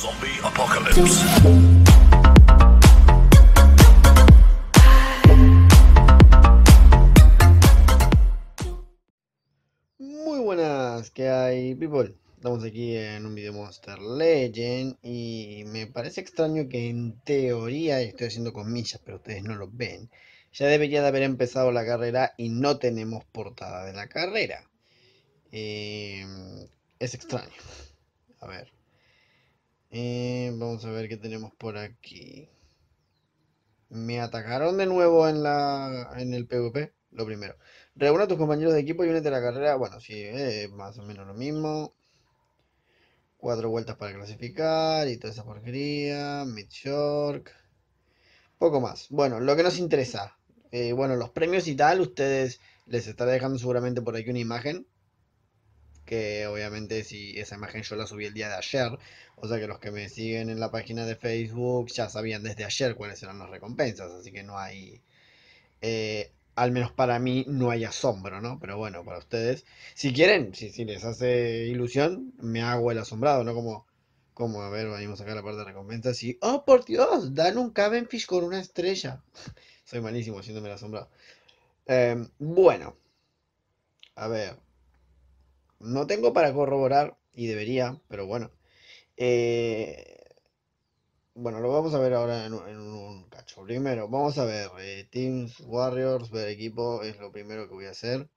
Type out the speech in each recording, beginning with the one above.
Zombie Apocalypse. Muy buenas, ¿qué hay, people? Estamos aquí en un video Monster Legend y me parece extraño que en teoría, y estoy haciendo comillas, pero ustedes no lo ven, ya debería de haber empezado la carrera y no tenemos portada de la carrera. Em, es extraño. A ver. Eh, vamos a ver qué tenemos por aquí. Me atacaron de nuevo en, la, en el PvP, lo primero. Reúna a tus compañeros de equipo y únete a la carrera. Bueno, sí, eh, más o menos lo mismo. Cuatro vueltas para clasificar y toda esa porquería. Mid Poco más. Bueno, lo que nos interesa. Eh, bueno, los premios y tal, ustedes les estaré dejando seguramente por aquí una imagen que obviamente si esa imagen yo la subí el día de ayer, o sea que los que me siguen en la página de Facebook ya sabían desde ayer cuáles eran las recompensas, así que no hay, eh, al menos para mí, no hay asombro, ¿no? Pero bueno, para ustedes, si quieren, si, les hace ilusión, me hago el asombrado, ¿no? Como, como, a ver, venimos acá a la parte de recompensas y, oh, por Dios, dan un Cabenfish con una estrella. Soy malísimo haciéndome el asombrado. Em, bueno, a ver, no tengo para corroborar, y debería, pero bueno. Eh, bueno, lo vamos a ver ahora en, un cacho. Primero, vamos a ver eh, Teams, Warriors, ver equipo, es lo primero que voy a hacer.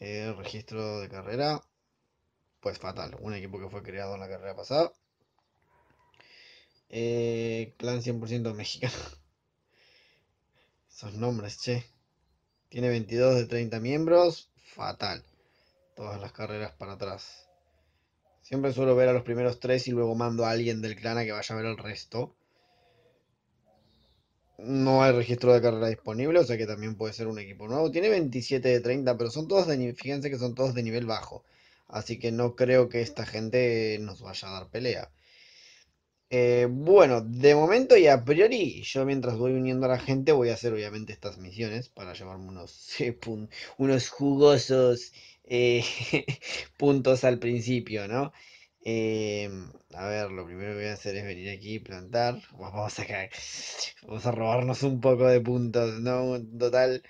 Eh, registro de carrera, pues fatal, un equipo que fue creado en la carrera pasada. clan 100% mexicano. Esos nombres, che. Tiene 22 de 30 miembros, fatal todas las carreras para atrás. Siempre suelo ver a los primeros tres y luego mando a alguien del clan a que vaya a ver el resto. No hay registro de carrera disponible, o sea que también puede ser un equipo nuevo. Tiene 27 de 30, pero son todos de fíjense que son todos de nivel bajo. Así que no creo que esta gente nos vaya a dar pelea. Eh, bueno, de momento y a priori, yo mientras voy uniendo a la gente, voy a hacer obviamente estas misiones para llevarme unos, unos jugosos eh, puntos al principio, ¿no? Eh, a ver, lo primero que voy a hacer es venir aquí y plantar. Vamos a, vamos a robarnos un poco de puntos, ¿no? Total,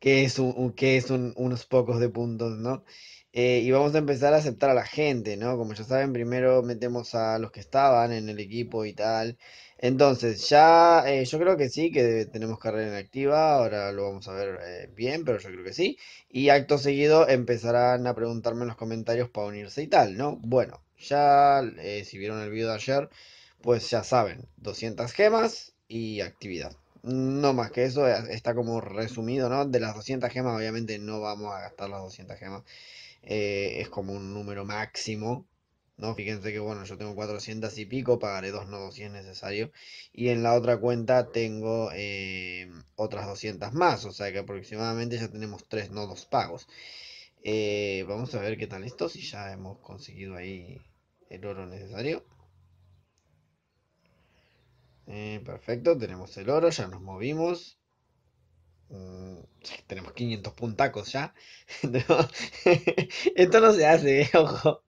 que es, un, que es unos pocos de puntos, ¿no? Eh, y vamos a empezar a aceptar a la gente, ¿no? Como ya saben, primero metemos a los que estaban en el equipo y tal. Entonces, ya eh, yo creo que sí, que tenemos carrera en activa, ahora lo vamos a ver eh, bien, pero yo creo que sí. Y acto seguido empezarán a preguntarme en los comentarios para unirse y tal, ¿no? Bueno, ya si vieron el video de ayer, pues ya saben, 200 gemas y actividad. No más que eso, está como resumido, ¿no? De las 200 gemas, obviamente no vamos a gastar las 200 gemas. Eh, es como un número máximo. ¿no? Fíjense que bueno, yo tengo 400 y pico, pagaré dos nodos si es necesario. Y en la otra cuenta tengo eh, otras 200 más, o sea que aproximadamente ya tenemos tres nodos pagos. Eh, vamos a ver qué tal esto, si ya hemos conseguido ahí el oro necesario. perfecto, tenemos el oro, ya nos movimos. Mm, tenemos 500 puntacos ya. esto no se hace, eh, ojo.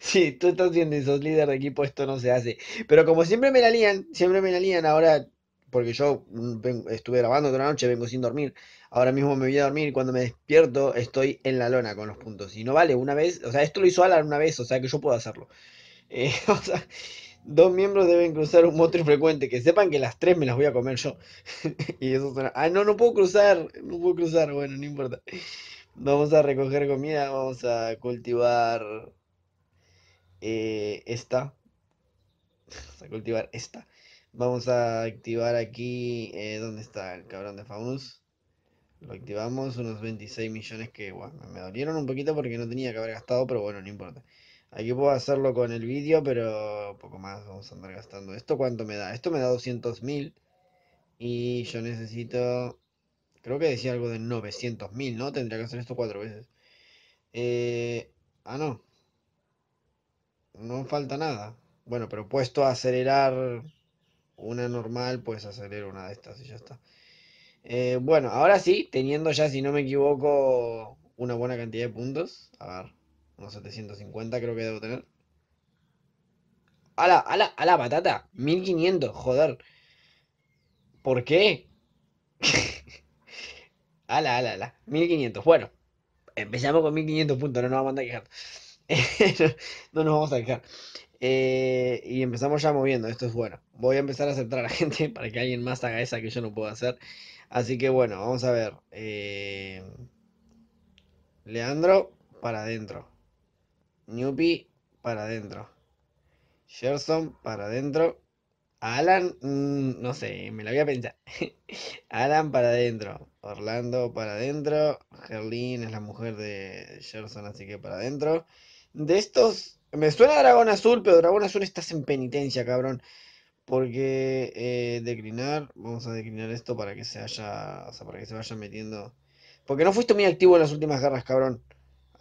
Si tú estás viendo y sos líder de equipo, esto no se hace. Pero como siempre me la lían, siempre me la lían ahora, porque yo mm, estuve grabando toda la noche, vengo sin dormir. Ahora mismo me voy a dormir y cuando me despierto estoy en la lona con los puntos. Y no vale una vez, o sea, esto lo hizo Alan una vez, o sea que yo puedo hacerlo. Eh, o sea, Dos miembros deben cruzar un monstruo frecuente. Que sepan que las tres me las voy a comer yo. y eso suena. Ah, no, no puedo cruzar. No puedo cruzar. Bueno, no importa. Vamos a recoger comida. Vamos a cultivar. Eh, esta. Vamos a cultivar esta. Vamos a activar aquí. Eh, ¿Dónde está el cabrón de Faunus? Lo activamos. Unos 26 millones que, bueno, me dolieron un poquito porque no tenía que haber gastado. Pero bueno, no importa. Aquí puedo hacerlo con el vídeo, pero poco más vamos a andar gastando. ¿Esto cuánto me da? Esto me da 200.000 y yo necesito... Creo que decía algo de 900.000, ¿no? Tendría que hacer esto cuatro veces. Eh, ah, no. No falta nada. Bueno, pero puesto a acelerar una normal, pues acelero una de estas y ya está. Eh, bueno, ahora sí, teniendo ya, si no me equivoco, una buena cantidad de puntos. A ver. Unos 750 creo que debo tener. ¡Hala, ala, ala, patata! 1500, joder. ¿Por qué? ¡Hala, ala, ala! 1500, bueno. Empezamos con 1500 puntos, no nos vamos a quejar. no nos vamos a quejar. Eh, y empezamos ya moviendo, esto es bueno. Voy a empezar a aceptar a la gente para que alguien más haga esa que yo no puedo hacer. Así que bueno, vamos a ver. Eh, Leandro, para adentro. Newbie para adentro. Gerson para adentro. Alan, mm, no sé, me la voy a Alan para adentro. Orlando para adentro. Gerlin es la mujer de Gerson, así que para adentro. De estos, me suena Dragón Azul, pero Dragón Azul estás en penitencia, cabrón. Porque eh, declinar, vamos a declinar esto para que se haya, o sea, para que se vaya metiendo. Porque no fuiste muy activo en las últimas guerras, cabrón.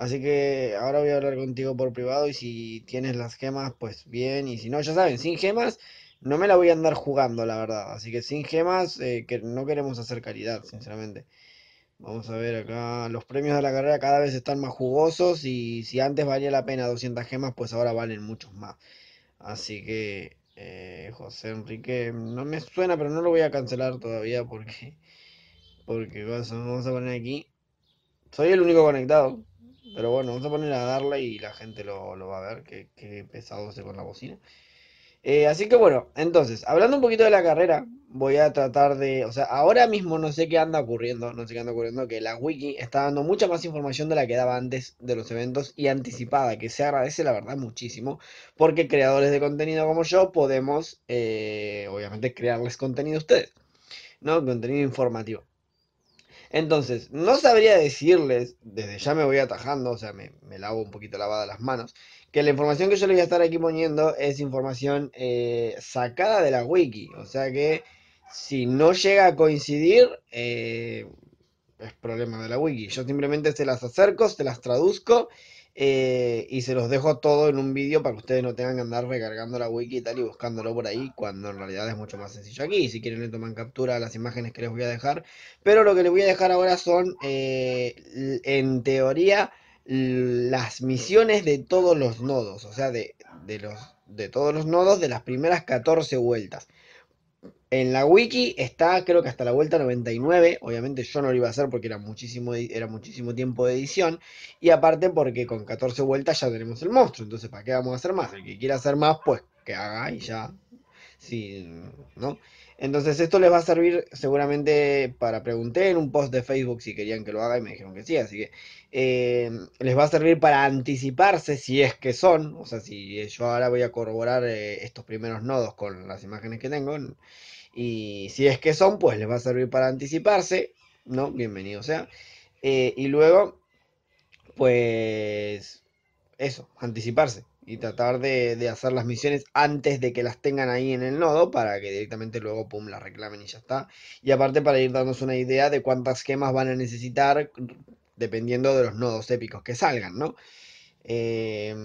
Así que ahora voy a hablar contigo por privado y si tienes las gemas, pues bien. Y si no, ya saben, sin gemas no me la voy a andar jugando, la verdad. Así que sin gemas, eh, que no queremos hacer caridad, sinceramente. Vamos a ver acá, los premios de la carrera cada vez están más jugosos y si antes valía la pena 200 gemas, pues ahora valen muchos más. Así que eh, José Enrique, no me suena, pero no lo voy a cancelar todavía porque, porque vamos a poner aquí. Soy el único conectado. Pero bueno, vamos a poner a darle y la gente lo, va a ver, que, pesado se con la bocina. Eh, así que bueno, entonces, hablando un poquito de la carrera, voy a tratar de, o sea, ahora mismo no sé qué anda ocurriendo, no sé qué anda ocurriendo, que la wiki está dando mucha más información de la que daba antes de los eventos y anticipada, que se agradece la verdad muchísimo, porque creadores de contenido como yo podemos, eh, obviamente, crearles contenido a ustedes, ¿no? Contenido informativo. Entonces, no sabría decirles, desde ya me voy atajando, o sea, me, lavo un poquito lavada las manos, que la información que yo les voy a estar aquí poniendo es información eh, sacada de la wiki. O sea que si no llega a coincidir, eh, es problema de la wiki. Yo simplemente se las acerco, se las traduzco eh, y se los dejo todo en un vídeo para que ustedes no tengan que andar recargando la wiki y tal y buscándolo por ahí, cuando en realidad es mucho más sencillo aquí. Si quieren le toman captura a las imágenes que les voy a dejar. Pero lo que les voy a dejar ahora son, eh, en teoría, las misiones de todos los nodos, o sea, de, de, los, de todos los nodos de las primeras 14 vueltas. En la wiki está, creo que hasta la vuelta 99. Obviamente yo no lo iba a hacer porque era muchísimo, era muchísimo tiempo de edición. Y aparte porque con 14 vueltas ya tenemos el monstruo. Entonces, ¿para qué vamos a hacer más? El que quiera hacer más, pues que haga y ya. Sí, ¿no? Entonces esto les va a servir seguramente para pregunté en un post de Facebook si querían que lo haga y me dijeron que sí, así que eh, les va a servir para anticiparse si es que son, o sea, si yo ahora voy a corroborar eh, estos primeros nodos con las imágenes que tengo, y si es que son, pues les va a servir para anticiparse, ¿no? Bienvenido sea. Eh, y luego, pues eso, anticiparse y tratar de, hacer las misiones antes de que las tengan ahí en el nodo para que directamente luego, pum, las reclamen y ya está. Y aparte para ir dándonos una idea de cuántas gemas van a necesitar dependiendo de los nodos épicos que salgan, ¿no? Eh,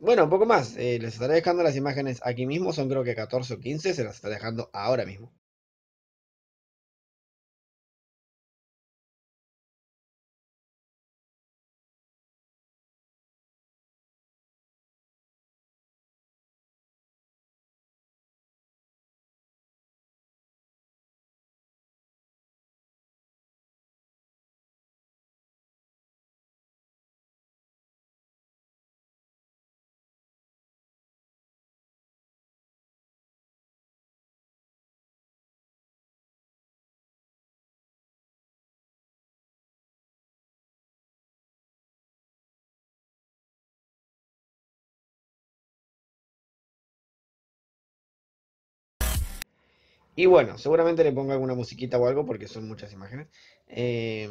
bueno, un poco más. Eh, les estaré dejando las imágenes aquí mismo. Son creo que 14 o 15. Se las estaré dejando ahora mismo. Y bueno, seguramente le ponga alguna musiquita o algo porque son muchas imágenes. Eh,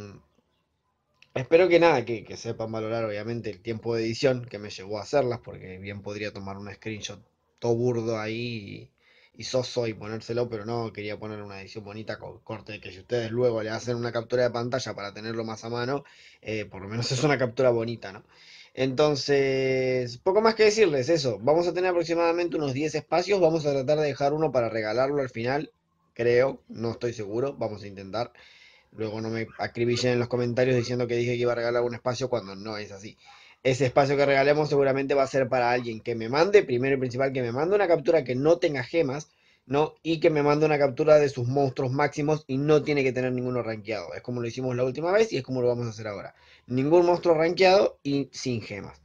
espero que nada, que, sepan valorar obviamente el tiempo de edición que me llevó a hacerlas porque bien podría tomar un screenshot todo burdo ahí y, soso y ponérselo, pero no, quería poner una edición bonita con corte que si ustedes luego le hacen una captura de pantalla para tenerlo más a mano, eh, por lo menos es una captura bonita, ¿no? Entonces, poco más que decirles eso. Vamos a tener aproximadamente unos 10 espacios. Vamos a tratar de dejar uno para regalarlo al final. Creo, no estoy seguro. Vamos a intentar. Luego no me acribillen en los comentarios diciendo que dije que iba a regalar un espacio cuando no es así. Ese espacio que regalemos seguramente va a ser para alguien que me mande, primero y principal, que me mande una captura que no tenga gemas ¿no? Y que me mande una captura de sus monstruos máximos y no tiene que tener ninguno rankeado. Es como lo hicimos la última vez y es como lo vamos a hacer ahora. Ningún monstruo rankeado y sin gemas.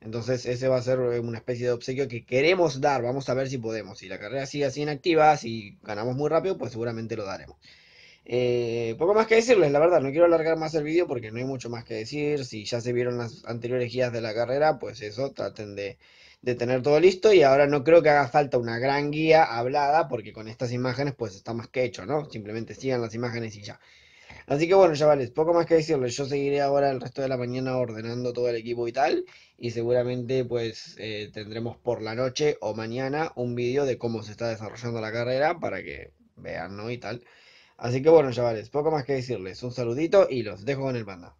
Entonces ese va a ser eh, una especie de obsequio que queremos dar. Vamos a ver si podemos. Si la carrera sigue así inactiva, si ganamos muy rápido, pues seguramente lo daremos. Eh, poco más que decirles, la verdad, no quiero alargar más el vídeo porque no hay mucho más que decir. Si ya se vieron las anteriores guías de la carrera, pues eso, traten de, tener todo listo. Y ahora no creo que haga falta una gran guía hablada porque con estas imágenes pues está más que hecho, ¿no? Simplemente sigan las imágenes y ya. Así que bueno, chavales, poco más que decirles. Yo seguiré ahora el resto de la mañana ordenando todo el equipo y tal. Y seguramente pues eh, tendremos por la noche o mañana un vídeo de cómo se está desarrollando la carrera para que vean, ¿no? Y tal. Así que bueno chavales, poco más que decirles. Un saludito y los dejo con el banda.